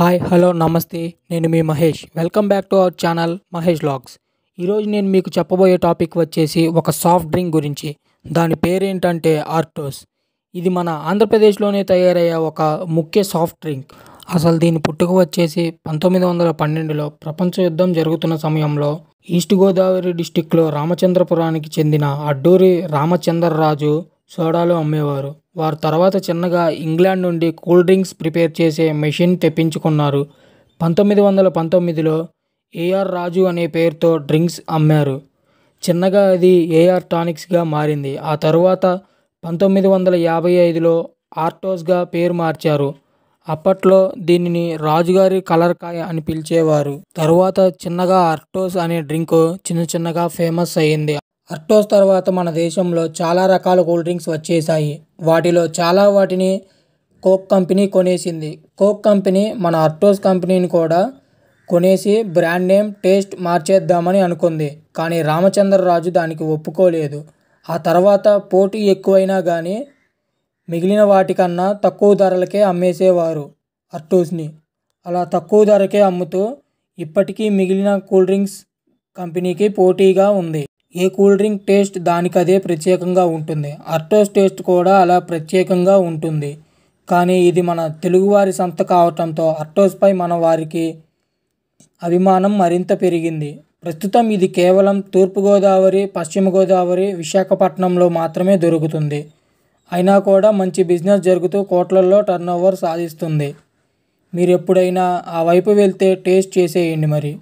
hi hello నమస్తే నేను మీ Mahesh welcome back to our channel Mahesh blogs ఈరోజు నేను మీకు చెప్పబోయే టాపిక్ వచ్చేసి ఒక సాఫ్ట్ డ్రింక్ గురించి దాని పేరేంటంటే ఆర్టోస్ ఇది మన ఆంధ్రప్రదేశ్లోనే తయారయ్యే ఒక ముఖ్య సాఫ్ట్ డ్రింక్ అసలు దీని పుట్టుక వచ్చేసి పంతొమ్మిది వందల పన్నెండులో ప్రపంచ యుద్ధం జరుగుతున్న సమయంలో ఈస్ట్ గోదావరి డిస్టిక్లో రామచంద్రపురానికి చెందిన అడ్డూరి రామచంద్రరాజు సోడాలు అమ్మేవారు వారు తర్వాత చిన్నగా ఇంగ్లాండ్ నుండి కూల్ డ్రింక్స్ ప్రిపేర్ చేసే మెషిన్ తెప్పించుకున్నారు పంతొమ్మిది వందల పంతొమ్మిదిలో ఏఆర్ రాజు అనే పేరుతో డ్రింక్స్ అమ్మారు చిన్నగా అది ఏఆర్ టానిక్స్గా మారింది ఆ తరువాత పంతొమ్మిది వందల యాభై ఐదులో ఆర్టోస్గా పేరు మార్చారు అప్పట్లో దీనిని రాజుగారి కలర్కాయ అని పిలిచేవారు తరువాత చిన్నగా ఆర్టోస్ అనే డ్రింక్ చిన్న చిన్నగా ఫేమస్ అయ్యింది అర్టోస్ తర్వాత మన దేశంలో చాలా రకాల కూల్ డ్రింక్స్ వచ్చేసాయి వాటిలో చాలా వాటిని కోక్ కంపెనీ కొనేసింది కోక్ కంపెనీ మన అర్టోస్ కంపెనీని కూడా కొనేసి బ్రాండ్ నేమ్ టేస్ట్ మార్చేద్దామని అనుకుంది కానీ రామచంద్రరాజు దానికి ఒప్పుకోలేదు ఆ తర్వాత పోటీ ఎక్కువైనా కానీ మిగిలిన వాటికన్నా తక్కువ ధరలకే అమ్మేసేవారు అర్టోస్ని అలా తక్కువ ధరకే అమ్ముతూ ఇప్పటికీ మిగిలిన కూల్ డ్రింక్స్ కంపెనీకి పోటీగా ఉంది ఏ కూల్ డ్రింక్ టేస్ట్ దానికదే ప్రత్యేకంగా ఉంటుంది అర్టోస్ టేస్ట్ కూడా అలా ప్రత్యేకంగా ఉంటుంది కానీ ఇది మన తెలుగువారి సంత కావటంతో అర్టోస్పై మన వారికి అభిమానం మరింత పెరిగింది ప్రస్తుతం ఇది కేవలం తూర్పుగోదావరి పశ్చిమ గోదావరి విశాఖపట్నంలో మాత్రమే దొరుకుతుంది అయినా కూడా మంచి బిజినెస్ జరుగుతూ కోట్లల్లో టర్నోవర్ సాధిస్తుంది మీరు ఎప్పుడైనా ఆ వైపు వెళ్తే టేస్ట్ చేసేయండి మరి